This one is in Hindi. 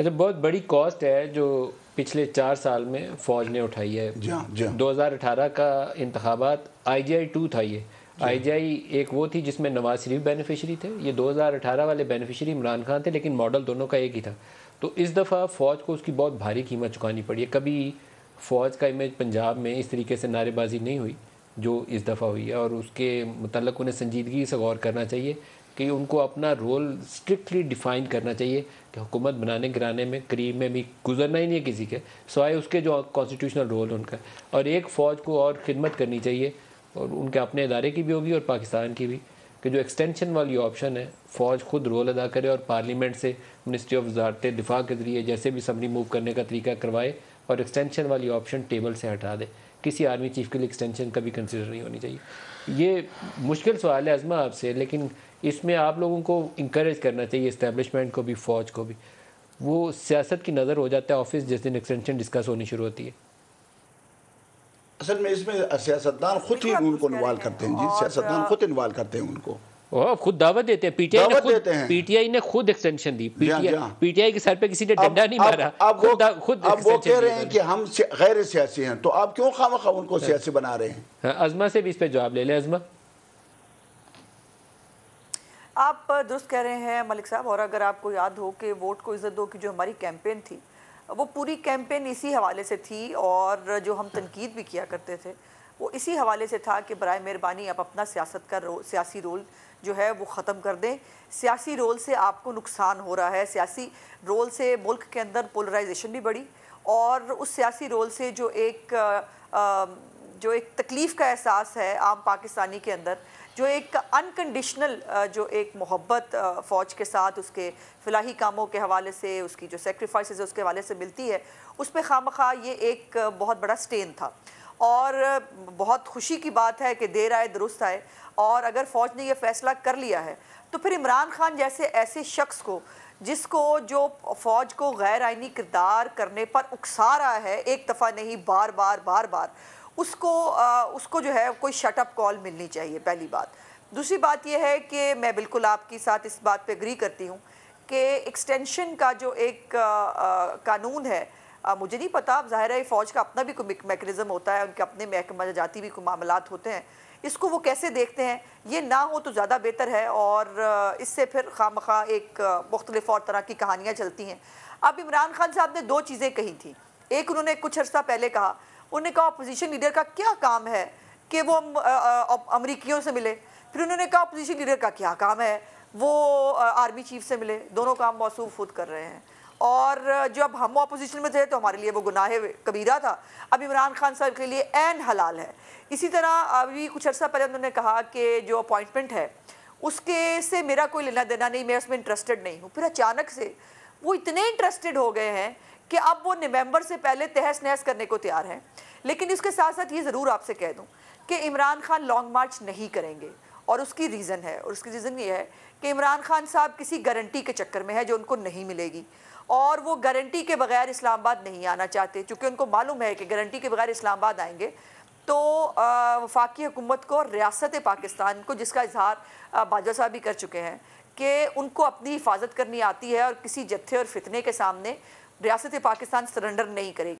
अच्छा बहुत बड़ी कॉस्ट है जो पिछले चार साल में फौज ने उठाई है हाँ, हाँ। दो हज़ार अठारह का इंतबात आई जी आई टू था ये आई जी आई हाँ। एक वो थी जिसमें नवाज शरीफ बेनिफिशरी थे ये दो हज़ार अठारह वाले बेनिफिशरी इमरान खान थे लेकिन मॉडल दोनों का एक ही था तो इस दफ़ा फ़ौज को उसकी बहुत भारी कीमत चुकानी पड़ी है कभी फ़ौज का इमेज पंजाब में इस तरीके से नारेबाजी नहीं हुई जो इस दफ़ा हुई है और उसके मतलब उन्हें संजीदगी से गौर करना चाहिए कि उनको अपना रोल स्ट्रिक्टली डिफाइन करना चाहिए कि हुकूमत बनाने गिराने में करीब में भी गुजरना ही नहीं है किसी के सवाए उसके जो कॉन्स्टिट्यूशनल रोल है उनका और एक फ़ौज को और खिदमत करनी चाहिए और उनके अपने इदारे की भी होगी और पाकिस्तान की भी कि जो एक्सटेंशन वाली ऑप्शन है फ़ौज खुद रोल अदा करे और पार्लियामेंट से मिनिस्ट्री ऑफ वजारत दिफा के ज़रिए जैसे भी सबरी मूव करने का तरीका करवाए और एक्सटेंशन वाली ऑप्शन टेबल से हटा दे किसी आर्मी चीफ़ के लिए एक्सटेंशन कभी कंसिडर नहीं होनी चाहिए ये मुश्किल सवाल है आजमा आपसे लेकिन इसमें आप लोगों को इंक्रेज करना चाहिए इस्टेब्लिशमेंट को भी फ़ौज को भी वो सियासत की नज़र हो जाता है ऑफिस जिस दिन एक्सटेंशन डिस्कस होनी शुरू होती है असल में इसमें सियासतदान खुद ही उनको इन्वॉल्व करते हैं जी सियासतदान खुद इन्वॉल्व करते हैं उनको ओ, खुद दावत देते हैं पीटीआई ने खुद पीटीआई ने खुद एक्सटेंशन दी पीटीआई हाँ, पीटीआई हाँ। के सर पे किसी ने डंडा नहीं मारा अब वो खुद अब वो कह रहे हैं कि हम गैर सियासी हैं तो आप क्यों खाम उनको सियासी बना रहे हैं हाँ, अजमा से भी इस पे जवाब ले लें अजमा आप दुरुस्त कह रहे हैं मलिक साहब और अगर आपको याद हो कि वोट को इज्जत दो की जो हमारी कैंपेन थी वो पूरी कैंपेन इसी हवाले से थी और जो हम तनकीद भी किया करते थे वो इसी हवाले से था कि बर मेहरबानी आप अपना सियासत का रो सियासी रोल जो है वो ख़त्म कर दें सियासी रोल से आपको नुकसान हो रहा है सियासी रोल से मुल्क के अंदर पोलराइजेशन भी बढ़ी और उस सियासी रोल से जो एक आ, आ, जो एक तकलीफ़ का एहसास है आम पाकिस्तानी के अंदर जो एक अनकंडीशनल जो एक मोहब्बत फ़ौज के साथ उसके फलाही कामों के हवाले से उसकी जो सेक्रीफाइस है उसके हवाले से मिलती है उस पर खाम खा ये एक बहुत बड़ा स्टेन था और बहुत खुशी की बात है कि देर आए दुरुस्त आए और अगर फ़ौज ने यह फ़ैसला कर लिया है तो फिर इमरान खान जैसे ऐसे शख्स को जिसको जो फ़ौज को गैर आइनी किरदार करने पर उकसा रहा है एक दफ़ा नहीं बार बार बार बार उसको आ, उसको जो है कोई शटअप कॉल मिलनी चाहिए पहली बात दूसरी बात यह है कि मैं बिल्कुल आपके साथ इस बात पे एग्री करती हूँ कि एक्सटेंशन का जो एक आ, आ, कानून है आ, मुझे नहीं पता अब ज़ाहिर है फ़ौज का अपना भी कोई मेकनिज़म होता है उनके अपने महकमा जाती भी कोई मामला होते हैं इसको वो कैसे देखते हैं ये ना हो तो ज़्यादा बेहतर है और इससे फिर खाम खा एक मुख्तलिफ और तरह की कहानियाँ चलती हैं अब इमरान खान साहब ने दो चीज़ें कही थी एक उन्होंने कुछ अर्सा पहले कहा उन्होंने कहा अपोजिशन लीडर का क्या काम है कि वो अमरीकियों से मिले फिर उन्होंने कहा अपोजिशन लीडर का क्या काम है वो आर्मी चीफ से मिले दोनों काम मौसू खुद कर रहे हैं और जब हम अपोजिशन में थे तो हमारे लिए वो गुनाह कबीरा था अब इमरान खान साहब के लिए एन हलाल है इसी तरह अभी कुछ अर्सा पहले उन्होंने कहा कि जो अपॉइंटमेंट है उसके से मेरा कोई लेना देना नहीं मैं उसमें इंटरेस्टेड नहीं हूँ फिर अचानक से वो इतने इंटरेस्टेड हो गए हैं कि अब वो नवंबर से पहले तहस नहस करने को तैयार हैं लेकिन इसके साथ साथ ये ज़रूर आपसे कह दूँ कि इमरान खान लॉन्ग मार्च नहीं करेंगे और उसकी रीज़न है और उसकी रीज़न ये है कि इमरान खान साहब किसी गारंटी के चक्कर में है जो उनको नहीं मिलेगी और वो गारंटी के बगैर इस्लामाबाद नहीं आना चाहते चूँकि उनको मालूम है कि गारंटी के बगैर इस्लामाबाद आएंगे तो वफाकी हुकूमत को और रियासत पाकिस्तान को जिसका इजहार बाजवा साहब भी कर चुके हैं कि उनको अपनी हिफाजत करनी आती है और किसी जत्थे और फितने के सामने रियासत पाकिस्तान सरेंडर नहीं करेगी